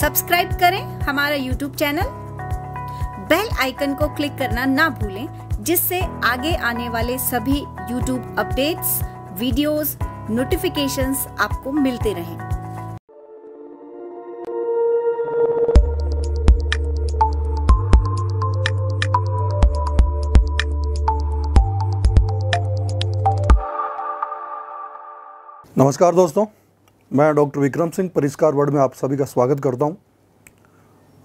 Subscribe करें हमारा YouTube channel bell icon को क्लिक करना ना भूलें जिससे आगे आने वाले सभी यूट्यूब अपडेट्स वीडियोस नोटिफिकेशंस आपको मिलते रहें नमस्कार दोस्तों मैं डॉक्टर विक्रम सिंह परिस्कार वर्ड में आप सभी का स्वागत करता हूं।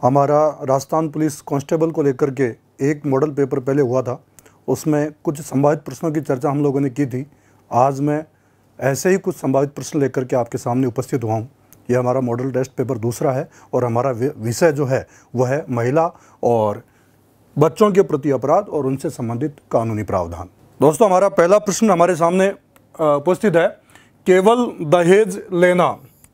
हमारा राजस्थान पुलिस कांस्टेबल को लेकर के एक मॉडल पेपर पहले हुआ था उसमें कुछ संभावित प्रश्नों की चर्चा हम लोगों ने की थी आज मैं ऐसे ही कुछ संभावित प्रश्न लेकर के आपके सामने उपस्थित हुआ हूँ यह हमारा मॉडल टेस्ट पेपर दूसरा है और हमारा विषय जो है वह है महिला और बच्चों के प्रति अपराध और उनसे संबंधित कानूनी प्रावधान दोस्तों हमारा पहला प्रश्न हमारे सामने उपस्थित है केवल दहेज लेना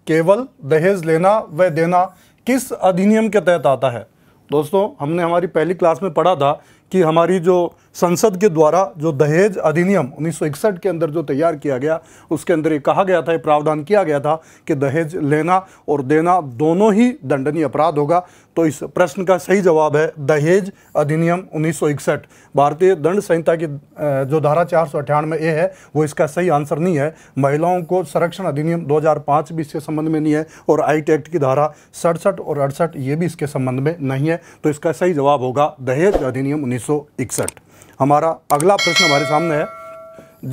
केवल दहेज लेना व देना किस अधिनियम के तहत आता है दोस्तों हमने हमारी पहली क्लास में पढ़ा था कि हमारी जो संसद के द्वारा जो दहेज अधिनियम 1961 के अंदर जो तैयार किया गया उसके अंदर ये कहा गया था ये प्रावधान किया गया था कि दहेज लेना और देना दोनों ही दंडनीय अपराध होगा तो इस प्रश्न का सही जवाब है दहेज अधिनियम 1961 भारतीय दंड संहिता की जो धारा चार सौ अठानवे ए है वो इसका सही आंसर नहीं है महिलाओं को संरक्षण अधिनियम 2005 भी इसके संबंध में नहीं है और आईट एक्ट की धारा सड़सठ और अड़सठ ये भी इसके संबंध में नहीं है तो इसका सही जवाब होगा दहेज अधिनियम उन्नीस हमारा अगला प्रश्न हमारे सामने है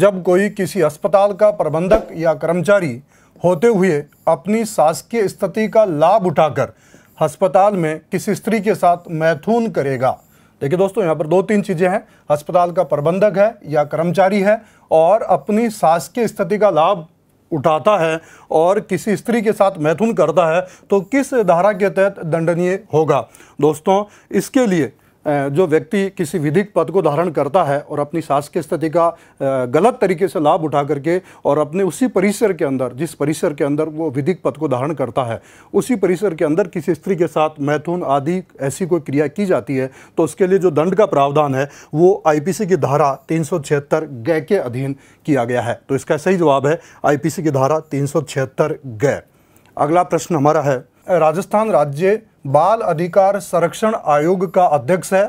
जब कोई किसी अस्पताल का प्रबंधक या कर्मचारी होते हुए अपनी शासकीय स्थिति का लाभ उठाकर अस्पताल में किसी स्त्री के साथ मैथुन करेगा देखिए दोस्तों यहाँ पर दो तीन चीज़ें हैं अस्पताल का प्रबंधक है या कर्मचारी है और अपनी शासकीय स्थिति का लाभ उठाता है और किसी स्त्री के साथ मैथुन करता है तो किस धारा के तहत दंडनीय होगा दोस्तों इसके लिए जो व्यक्ति किसी विधिक पद को धारण करता है और अपनी शासकीय स्थिति का गलत तरीके से लाभ उठा करके और अपने उसी परिसर के अंदर जिस परिसर के अंदर वो विधिक पद को धारण करता है उसी परिसर के अंदर किसी स्त्री के साथ मैथुन आदि ऐसी कोई क्रिया की जाती है तो उसके लिए जो दंड का प्रावधान है वो आईपीसी की धारा तीन सौ गै के अधीन किया गया है तो इसका सही जवाब है आई की धारा तीन सौ गै अगला प्रश्न हमारा है राजस्थान राज्य बाल अधिकार संरक्षण आयोग का अध्यक्ष है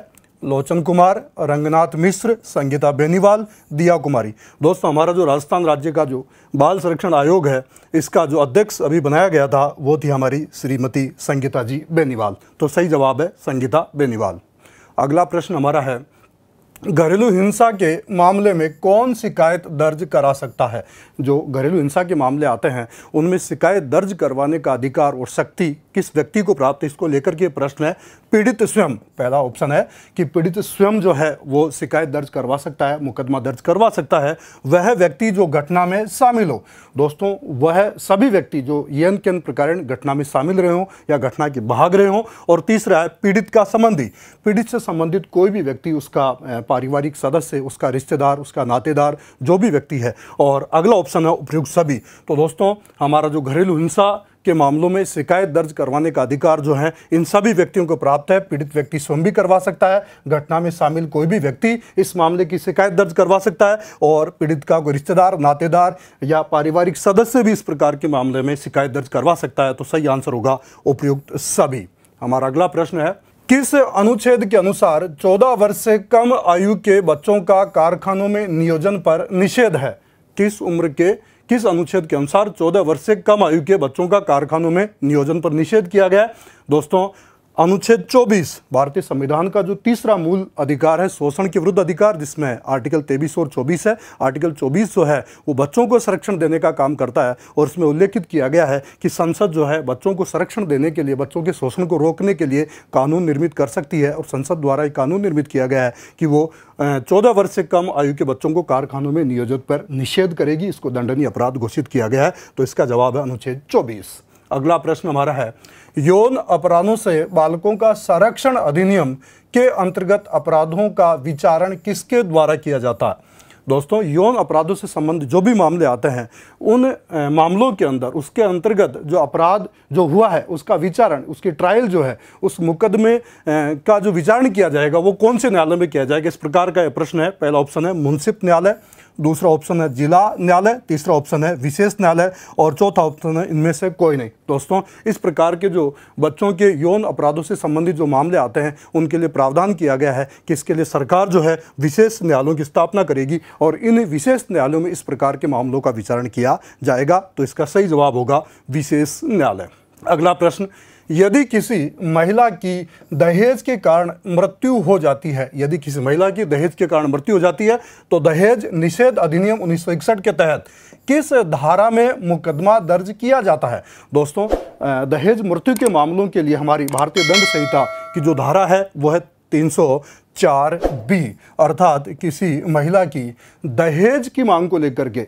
लोचन कुमार रंगनाथ मिश्र संगीता बेनीवाल दिया कुमारी दोस्तों हमारा जो राजस्थान राज्य का जो बाल संरक्षण आयोग है इसका जो अध्यक्ष अभी बनाया गया था वो थी हमारी श्रीमती संगीता जी बेनीवाल तो सही जवाब है संगीता बेनीवाल अगला प्रश्न हमारा है घरेलू हिंसा के मामले में कौन शिकायत दर्ज करा सकता है जो घरेलू हिंसा के मामले आते हैं उनमें शिकायत दर्ज करवाने का अधिकार और शक्ति किस व्यक्ति को प्राप्त है इसको लेकर के प्रश्न है पीड़ित स्वयं पहला ऑप्शन है कि पीड़ित स्वयं जो है वो शिकायत दर्ज करवा सकता है मुकदमा दर्ज करवा सकता है वह व्यक्ति जो घटना में शामिल हो दोस्तों वह सभी व्यक्ति जो यन के प्रकारण घटना में शामिल रहे हों या घटना के भाग रहे हों और तीसरा है पीड़ित का संबंधी पीड़ित से संबंधित कोई भी व्यक्ति उसका पारिवारिक सदस्य उसका रिश्तेदार उसका नातेदार जो भी व्यक्ति है और अगला ऑप्शन है उपयुक्त सभी तो दोस्तों हमारा जो घरेलू हिंसा के मामलों में शिकायत दर्ज करवाने का अधिकार जो है इन सभी व्यक्तियों को प्राप्त है पीड़ित व्यक्ति स्वयं भी करवा सकता है घटना में शामिल कोई भी व्यक्ति इस मामले की शिकायत दर्ज करवा सकता है और पीड़ित का कोई रिश्तेदार नातेदार या पारिवारिक सदस्य भी इस प्रकार के मामले में शिकायत दर्ज करवा सकता है तो सही आंसर होगा उपयुक्त सभी हमारा अगला प्रश्न है किस अनुच्छेद के अनुसार 14 वर्ष से कम आयु के बच्चों का कारखानों में नियोजन पर निषेध है किस उम्र के किस अनुच्छेद के अनुसार 14 वर्ष से कम आयु के बच्चों का कारखानों में नियोजन पर निषेध किया गया है दोस्तों अनुच्छेद 24 भारतीय संविधान का जो तीसरा मूल अधिकार है शोषण के विरुद्ध अधिकार जिसमें आर्टिकल 23 और 24 है आर्टिकल 24 जो है वो बच्चों को संरक्षण देने का काम करता है और उसमें उल्लेखित किया गया है कि संसद जो है बच्चों को संरक्षण देने के लिए बच्चों के शोषण को रोकने के लिए कानून निर्मित कर सकती है और संसद द्वारा ये कानून निर्मित किया गया है कि वो चौदह वर्ष से कम आयु के बच्चों को कारखानों में नियोजित पर निषेध करेगी इसको दंडनीय अपराध घोषित किया गया है तो इसका जवाब है अनुच्छेद चौबीस अगला प्रश्न हमारा है यौन अपराधों से बालकों का संरक्षण अधिनियम के अंतर्गत अपराधों का विचारण किसके द्वारा किया जाता है दोस्तों यौन अपराधों से संबंध जो भी मामले आते हैं उन मामलों के अंदर उसके अंतर्गत जो अपराध जो हुआ है उसका विचारण उसकी ट्रायल जो है उस मुकदमे का जो विचारण किया जाएगा वो कौन से न्यायालय में किया जाएगा इस प्रकार का प्रश्न है पहला ऑप्शन है मुंसिप न्यायालय दूसरा ऑप्शन है जिला न्यायालय तीसरा ऑप्शन है विशेष न्यायालय और चौथा ऑप्शन है इनमें से कोई नहीं दोस्तों इस प्रकार के जो बच्चों के यौन अपराधों से संबंधित जो मामले आते हैं उनके लिए प्रावधान किया गया है कि इसके लिए सरकार जो है विशेष न्यायालयों की स्थापना करेगी और इन विशेष न्यायालयों में इस प्रकार के मामलों का विचारण किया जाएगा तो इसका सही जवाब होगा विशेष न्यायालय अगला प्रश्न यदि किसी महिला की दहेज के कारण मृत्यु हो जाती है यदि किसी महिला की दहेज के कारण मृत्यु हो जाती है तो दहेज निषेध अधिनियम उन्नीस के तहत किस धारा में मुकदमा दर्ज किया जाता है दोस्तों दहेज मृत्यु के मामलों के लिए हमारी भारतीय दंड संहिता की जो धारा है वह है तीन चार बी अर्थात किसी महिला की दहेज की मांग को लेकर के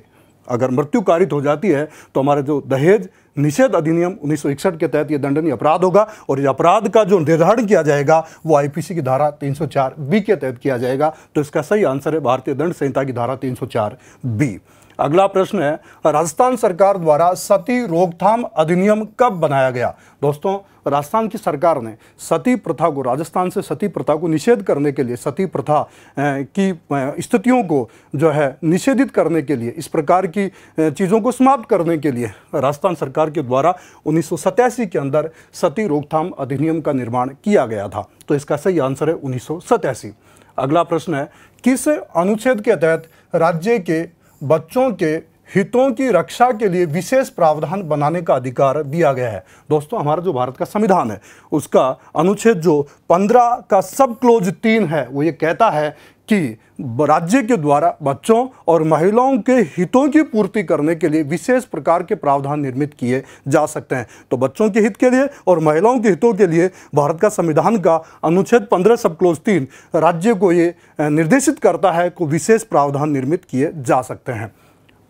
अगर मृत्यु कारित हो जाती है तो हमारे जो दहेज निषेध अधिनियम उन्नीस के तहत यह दंडनीय अपराध होगा और इस अपराध का जो निर्धारण किया जाएगा वो आईपीसी की धारा 304 बी के तहत किया जाएगा तो इसका सही आंसर है भारतीय दंड संहिता की धारा 304 बी अगला प्रश्न है राजस्थान सरकार द्वारा सती रोकथाम अधिनियम कब बनाया गया दोस्तों राजस्थान की सरकार ने सती प्रथा को राजस्थान से सती प्रथा को निषेध करने के लिए सती प्रथा की स्थितियों को जो है निषेधित करने के लिए इस प्रकार की चीज़ों को समाप्त करने के लिए राजस्थान सरकार के द्वारा उन्नीस के अंदर सती रोकथाम अधिनियम का निर्माण किया गया था तो इसका सही आंसर है उन्नीस अगला प्रश्न है किस अनुच्छेद के तहत राज्य के बच्चों के हितों की रक्षा के लिए विशेष प्रावधान बनाने का अधिकार दिया गया है दोस्तों हमारा जो भारत का संविधान है उसका अनुच्छेद जो पंद्रह का सब क्लोज तीन है वो ये कहता है कि राज्य के द्वारा बच्चों और महिलाओं के हितों की पूर्ति करने के लिए विशेष प्रकार के प्रावधान निर्मित किए जा सकते हैं तो बच्चों के हित के लिए और महिलाओं के हितों के लिए भारत का संविधान का अनुच्छेद पंद्रह सब क्लोज तीन राज्य को ये निर्देशित करता है को विशेष प्रावधान निर्मित किए जा सकते हैं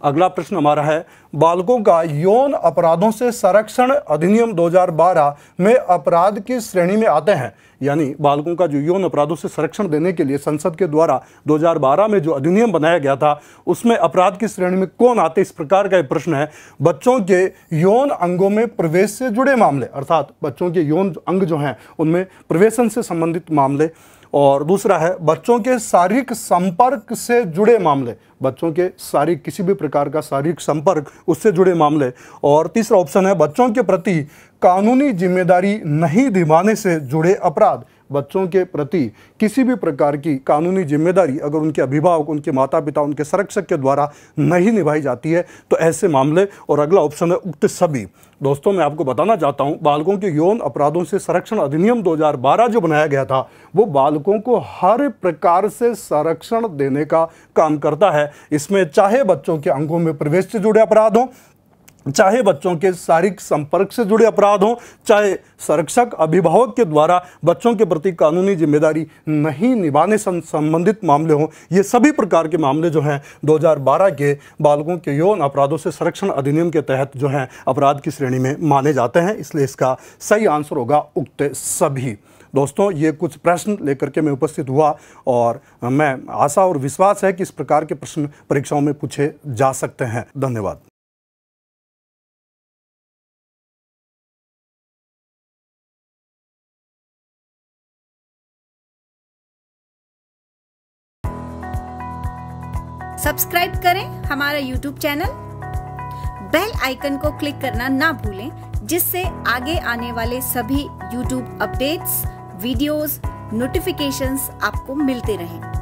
अगला प्रश्न हमारा है बालकों का यौन अपराधों से संरक्षण अधिनियम 2012 में अपराध की श्रेणी में आते हैं यानी बालकों का जो यौन अपराधों से संरक्षण देने के लिए संसद के द्वारा 2012 में जो अधिनियम बनाया गया था उसमें अपराध की श्रेणी में कौन आते इस प्रकार का प्रश्न है बच्चों के यौन अंगों में प्रवेश से जुड़े मामले अर्थात बच्चों के यौन अंग जो हैं उनमें प्रवेशन से संबंधित मामले और दूसरा है बच्चों के शारीरिक संपर्क से जुड़े मामले बच्चों के शारीरिक किसी भी प्रकार का शारीरिक संपर्क उससे जुड़े मामले और तीसरा ऑप्शन है बच्चों के प्रति कानूनी जिम्मेदारी नहीं दिमाने से जुड़े अपराध बच्चों के प्रति किसी भी प्रकार की कानूनी जिम्मेदारी अगर उनके अभिभावक उनके माता पिता उनके संरक्षक के द्वारा नहीं निभाई जाती है तो ऐसे मामले और अगला ऑप्शन है उक्त सभी दोस्तों मैं आपको बताना चाहता हूँ बालकों के यौन अपराधों से संरक्षण अधिनियम 2012 जो बनाया गया था वो बालकों को हर प्रकार से संरक्षण देने का काम करता है इसमें चाहे बच्चों के अंगों में प्रवेश से जुड़े अपराध हों चाहे बच्चों के शारीरिक संपर्क से जुड़े अपराध हों चाहे संरक्षक अभिभावक के द्वारा बच्चों के प्रति कानूनी जिम्मेदारी नहीं निभाने से संबंधित मामले हों ये सभी प्रकार के मामले जो हैं 2012 के बालकों के यौन अपराधों से संरक्षण अधिनियम के तहत जो हैं अपराध की श्रेणी में माने जाते हैं इसलिए इसका सही आंसर होगा उक्त सभी दोस्तों ये कुछ प्रश्न लेकर के मैं उपस्थित हुआ और मैं आशा और विश्वास है कि इस प्रकार के प्रश्न परीक्षाओं में पूछे जा सकते हैं धन्यवाद सब्सक्राइब करें हमारा यूट्यूब चैनल बेल आइकन को क्लिक करना ना भूलें जिससे आगे आने वाले सभी यूट्यूब अपडेट्स वीडियोस नोटिफिकेशंस आपको मिलते रहेंगे